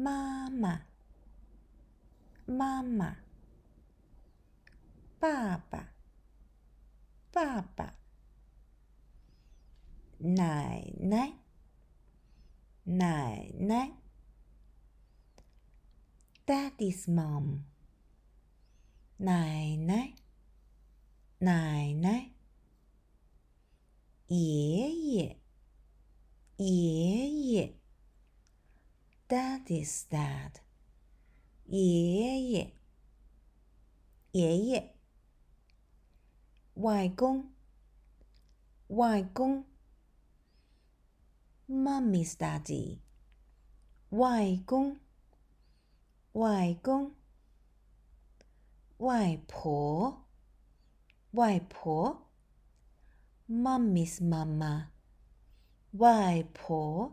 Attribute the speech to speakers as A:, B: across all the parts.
A: 妈妈，妈妈，爸爸，爸爸，奶奶，奶奶，Daddy's mom，奶奶，奶奶，爷爷，爷爷。Dad is dad. 爷爷，爷爷。外公，外公。Mummy's daddy，外公，外公。外婆，外婆。Mummy's mama，外婆。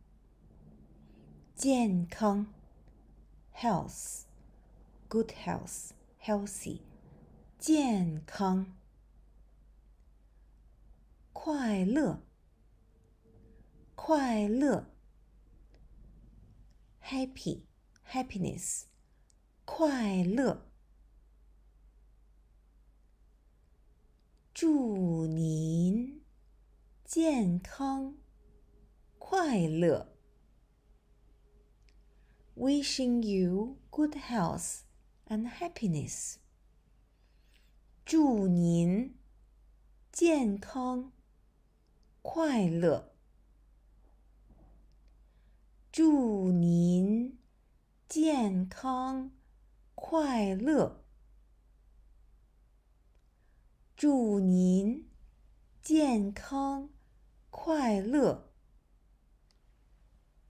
A: 健康，health，good health，healthy，健康。快乐，快乐，happy，happiness，快乐。祝您健康快乐。wishing you good health and happiness. 祝您健康快乐。祝您健康快乐。祝您健康快乐。